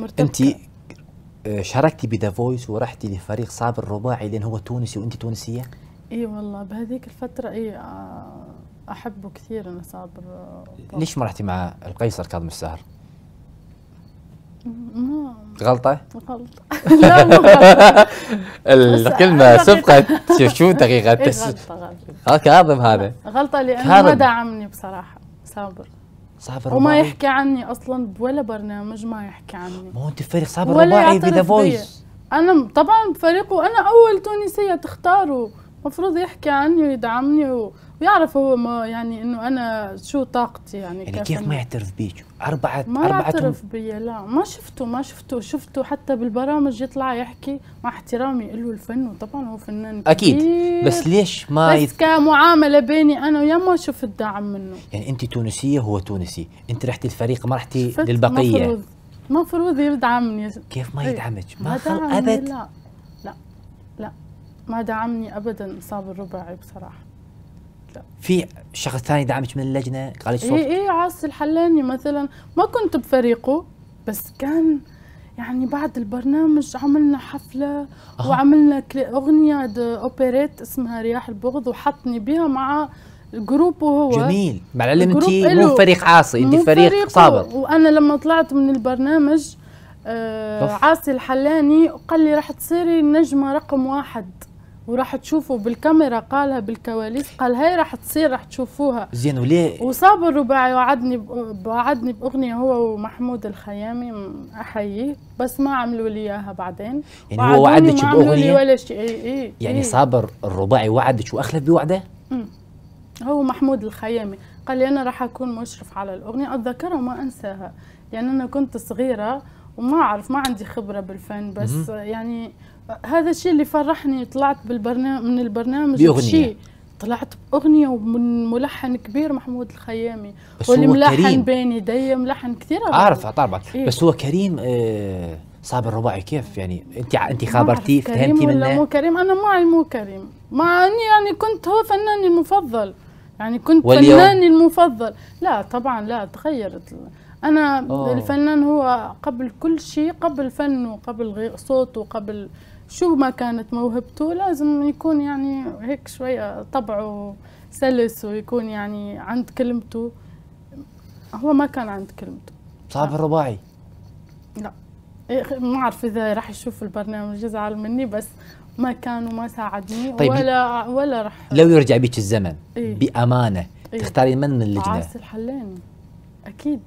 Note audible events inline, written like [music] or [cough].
مرتبكة. انت آه، شاركتي بذا فويس ورحتي لفريق صعب الرباعي لان هو تونسي وانت تونسيه؟ اي والله بهذيك الفترة اي آه، احبه كثير انا صابر ليش ما رحتي مع القيصر كاظم السهر؟ غلطة؟ غلطة [laughs] لا مو غلطة الكلمة سبقت شو دقيقة غلطة غلطة آه، كاظم هذا غلطة لأنه ما دعمني بصراحة صابر صعب الرباعي وما يحكي عني اصلا ولا برنامج ما يحكي عني ما انت فريق صعب الرباعي بذا فويس انا طبعا فريقه انا اول تونسيه تختاره مفروض يحكي عني ويدعمني و... ويعرف هو ما يعني انه انا شو طاقتي يعني يعني كيف ما يعترف بيك؟ اربعة ما يعترف بي لا ما شفته ما شفته شفته حتى بالبرامج يطلع يحكي مع احترامي له الفن وطبعا هو فنان اكيد كبير. بس ليش ما بس يت... كمعامله بيني انا وياه ما شفت دعم منه يعني انت تونسيه هو تونسي انت رحتي الفريق ما رحتي للبقيه مفروض مفروض يدعمني كيف ما يدعمك؟ إيه، ما, ما ابد لا لا لا ما دعمني ابدا صاب الرباعي بصراحه لا. في شخص ثاني دعمك من اللجنه قال صوت اي اي عاصي الحلاني مثلا ما كنت بفريقه بس كان يعني بعد البرنامج عملنا حفله أه. وعملنا اغنيه اوبريت اسمها رياح البغض وحطني بها مع الجروب وهو جميل مع العلم انت مو فريق عاصي انت فريق, صابر وانا لما طلعت من البرنامج آه عاصي الحلاني وقال لي راح تصيري النجمه رقم واحد وراح تشوفوا بالكاميرا قالها بالكواليس قال هاي راح تصير راح تشوفوها زين وليه وصاب الرباعي وعدني وعدني باغنيه هو ومحمود الخيامي احييه بس ما عملوا لي اياها بعدين يعني هو وعدك باغنيه ما عملوا لي ولا شيء اي اي يعني صابر الرباعي وعدك واخلف بوعده؟ هو محمود الخيامي قال لي انا راح اكون مشرف على الاغنيه اتذكرها وما انساها لان يعني انا كنت صغيره وما اعرف ما عندي خبره بالفن بس مم. يعني هذا الشيء اللي فرحني طلعت بالبرنامج من البرنامج بأغنية. طلعت باغنيه ومن ملحن كبير محمود الخيامي واللي ملحن بين يدي ملحن كثير اعرف طبعا إيه؟ بس هو كريم آه صعب الرباعي كيف يعني انت انت خابرتيه فهمتي منه مو كريم انا معي مو كريم مع اني يعني كنت هو فناني المفضل يعني كنت واليوم. فناني المفضل لا طبعا لا تغيرت انا أوه. الفنان هو قبل كل شيء قبل فنه قبل صوته قبل شو ما كانت موهبته لازم يكون يعني هيك شويه طبعه سلس ويكون يعني عند كلمته هو ما كان عند كلمته صعب الرباعي لا إيه، ما اعرف اذا راح يشوف البرنامج يزعل مني بس ما كان وما ساعدني طيب ولا ولا راح لو يرجع بيك الزمن إيه؟ بامانه إيه؟ تختارين من اللجنه؟ عاصي الحلاني اكيد